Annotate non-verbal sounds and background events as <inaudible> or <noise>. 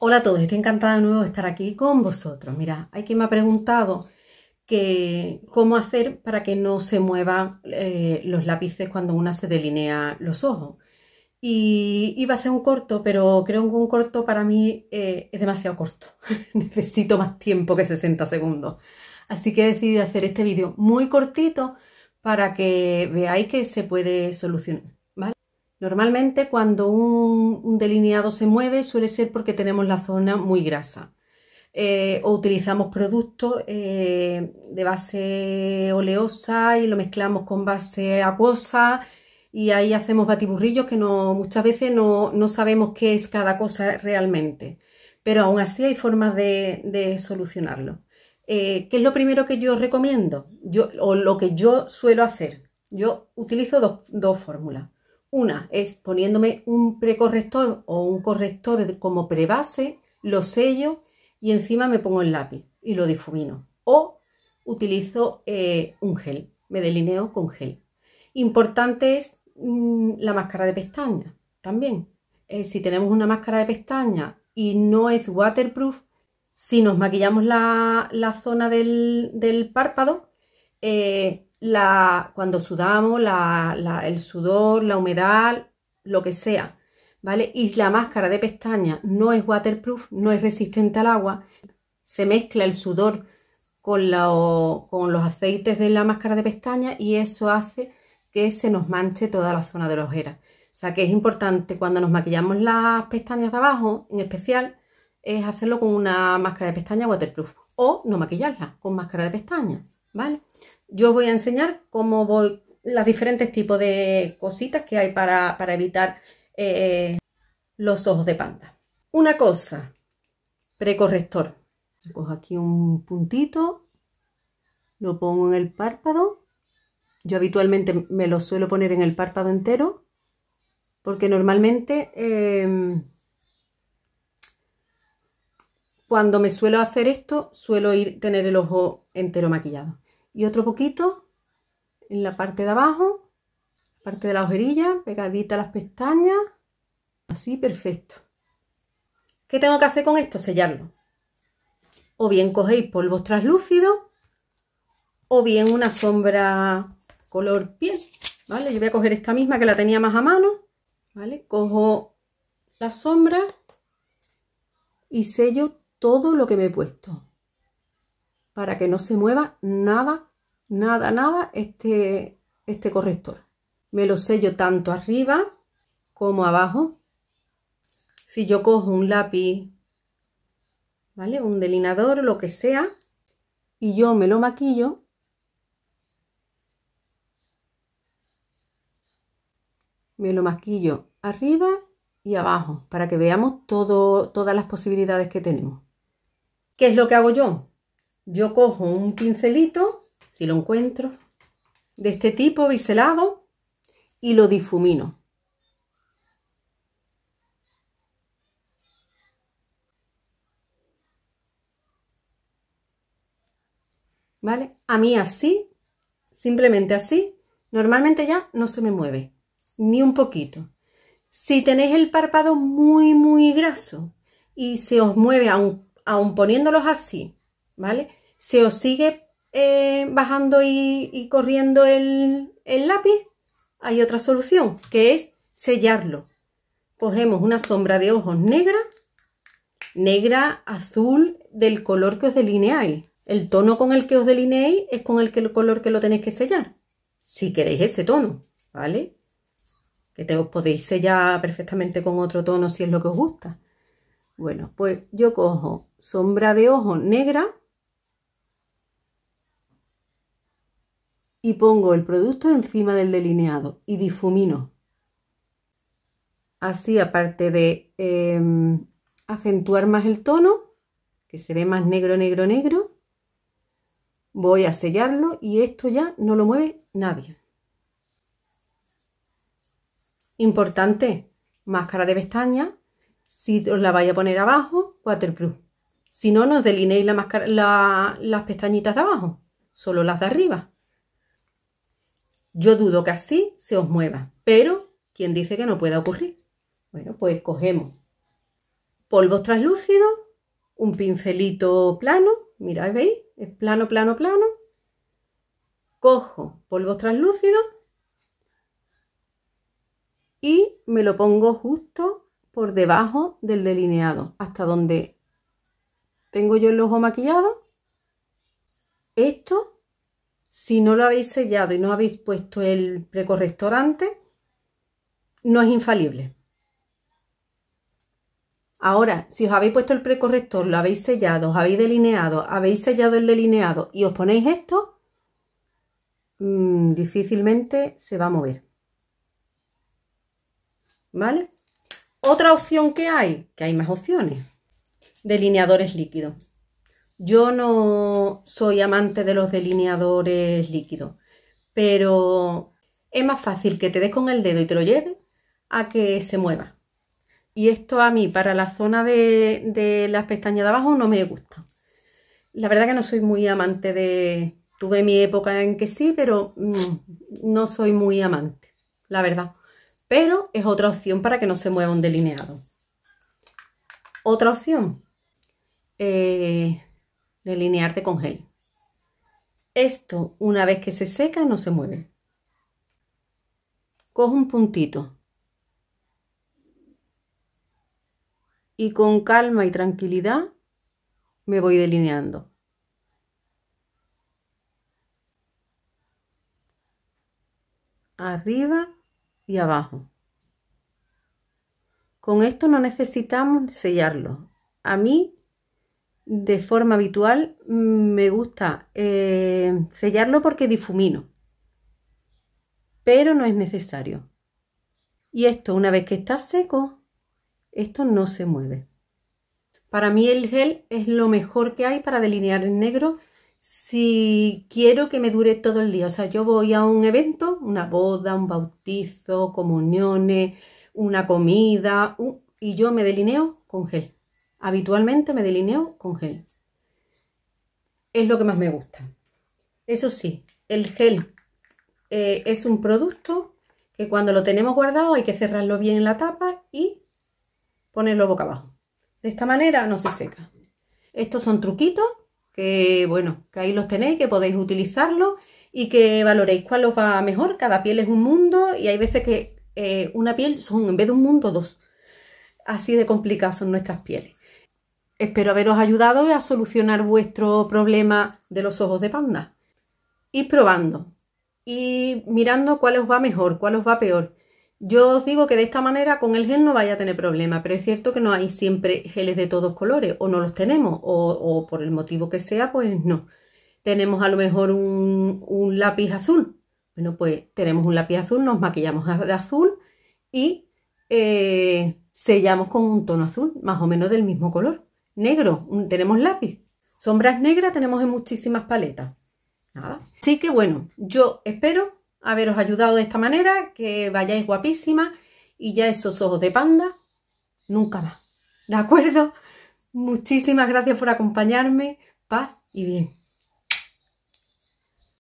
Hola a todos, estoy encantada de nuevo de estar aquí con vosotros. Mira, hay quien me ha preguntado que, cómo hacer para que no se muevan eh, los lápices cuando una se delinea los ojos. Y iba a hacer un corto, pero creo que un corto para mí eh, es demasiado corto. <laughs> Necesito más tiempo que 60 segundos. Así que he decidido hacer este vídeo muy cortito para que veáis que se puede solucionar. Normalmente cuando un, delineado se mueve suele ser porque tenemos la zona muy grasa. Eh, o utilizamos productos eh, de base oleosa y lo mezclamos con base acuosa y ahí hacemos batiburrillos que no, muchas veces no, sabemos qué es cada cosa realmente. Pero aún así hay formas de, solucionarlo. Eh, ¿Qué es lo primero que yo recomiendo? o lo que yo suelo hacer. Yo utilizo dos fórmulas. Una es poniéndome un precorrector o un corrector como prebase, lo sello y encima me pongo el lápiz y lo difumino. O utilizo eh, un gel, me delineo con gel. Importante es mm, la máscara de pestañas también. Eh, si tenemos una máscara de pestaña y no es waterproof, si nos maquillamos la, zona del párpado, eh, cuando sudamos, el sudor, la humedad, lo que sea, ¿vale? Y la máscara de pestaña no es waterproof, no es resistente al agua, se mezcla el sudor con, los aceites de la máscara de pestaña y eso hace que se nos manche toda la zona de la ojera. O sea que es importante cuando nos maquillamos las pestañas de abajo, en especial, es hacerlo con una máscara de pestaña waterproof o no maquillarla, con máscara de pestaña, ¿vale? yo voy a enseñar cómo voy, los diferentes tipos de cositas que hay para, evitar eh, los ojos de panda. Una cosa, precorrector. Cojo aquí un puntito, lo pongo en el párpado. Yo habitualmente me lo suelo poner en el párpado entero, porque normalmente em, cuando me suelo hacer esto, suelo ir tener el ojo entero maquillado y otro poquito en la parte de abajo, parte de la ojerilla, pegadita a las pestañas, así perfecto. ¿Qué tengo que hacer con esto? Sellarlo. O bien cogéis polvos traslúcidos, o bien una sombra color piel, ¿vale? Yo voy a coger esta misma que la tenía más a mano, ¿vale? Cojo la sombra y sello todo lo que me he puesto para que no se mueva nada, nada, nada este, este corrector. Me lo sello tanto arriba como abajo. Si yo cojo un lápiz, ¿vale? Un delineador, lo que sea, y yo me lo maquillo, me lo maquillo arriba y abajo para que veamos todas las posibilidades que tenemos. ¿Qué es lo que hago yo? yo cojo un pincelito, si lo encuentro, de este tipo biselado y lo difumino. ¿Vale? A mí así, simplemente así, normalmente ya no se me mueve, ni un poquito. Si tenéis el párpado muy, muy graso y se os mueve, aún poniéndolos así, ¿vale? se os sigue eh, bajando y, corriendo el, lápiz, hay otra solución, que es sellarlo. Cogemos una sombra de ojos negra, negra, azul, del color que os delineáis. El tono con el que os delineéis es con el, que, el color que lo tenéis que sellar, si queréis ese tono, ¿vale? Que te os podéis sellar perfectamente con otro tono si es lo que os gusta. Bueno, pues yo cojo sombra de ojos negra, y pongo el producto encima del delineado y difumino. Así, aparte de em, acentuar más el tono, que se ve más negro, negro, negro, voy a sellarlo y esto ya no lo mueve nadie. Importante, máscara de pestañas. si os la vais a poner abajo, waterproof. Si no, no delineéis la las pestañitas de abajo, solo las de arriba. Yo dudo que así se os mueva, pero ¿quién dice que no pueda ocurrir? Bueno, pues cogemos polvos translúcidos, un pincelito plano, mirad, ¿veis? Es plano, plano, plano. Cojo polvos translúcidos y me lo pongo justo por debajo del delineado, hasta donde tengo yo el ojo maquillado. Esto si no lo habéis sellado y no habéis puesto el precorrector antes, no es infalible. Ahora, si os habéis puesto el precorrector, lo habéis sellado, os habéis delineado, habéis sellado el delineado y os ponéis esto, mm, difícilmente se va a mover. ¿Vale? Otra opción que hay, que hay más opciones, delineadores líquidos. Yo no soy amante de los delineadores líquidos, pero es más fácil que te des con el dedo y te lo lleves a que se mueva. Y esto a mí, para la zona de, las pestañas de abajo, no me gusta. La verdad que no soy muy amante de... Tuve mi época en que sí, pero mm, no soy muy amante, la verdad. Pero es otra opción para que no se mueva un delineado. Otra opción. Eh, delinearte con gel. Esto, una vez que se seca, no se mueve. Cojo un puntito. Y con calma y tranquilidad me voy delineando. Arriba y abajo. Con esto no necesitamos sellarlo. A mí de forma habitual mm, me gusta eh, sellarlo porque difumino, pero no es necesario. Y esto, una vez que está seco, esto no se mueve. Para mí el gel es lo mejor que hay para delinear en negro si quiero que me dure todo el día. O sea, yo voy a un evento, una boda, un bautizo, comuniones, una comida, y yo me delineo con gel. Habitualmente me delineo con gel. Es lo que más me gusta. Eso sí, el gel eh, es un producto que cuando lo tenemos guardado hay que cerrarlo bien en la tapa y ponerlo boca abajo. De esta manera no se seca. Estos son truquitos que, bueno, que ahí los tenéis, que podéis utilizarlos y que valoréis cuál os va mejor. Cada piel es un mundo y hay veces que eh, una piel son en vez de un mundo dos. Así de complicadas son nuestras pieles. Espero haberos ayudado a solucionar vuestro problema de los ojos de panda. Y probando. Y mirando cuál os va mejor, cuál os va peor. Yo os digo que de esta manera con el gel no vaya a tener problema, pero es cierto que no hay siempre geles de todos colores, o no los tenemos, o, por el motivo que sea, pues no. Tenemos a lo mejor un, lápiz azul. Bueno, pues tenemos un lápiz azul, nos maquillamos de azul y eh, sellamos con un tono azul, más o menos del mismo color negro, tenemos lápiz. Sombras negras tenemos en muchísimas paletas. Nada. Así que bueno, yo espero haberos ayudado de esta manera, que vayáis guapísima y ya esos ojos de panda, nunca más. ¿De acuerdo? Muchísimas gracias por acompañarme. Paz y bien.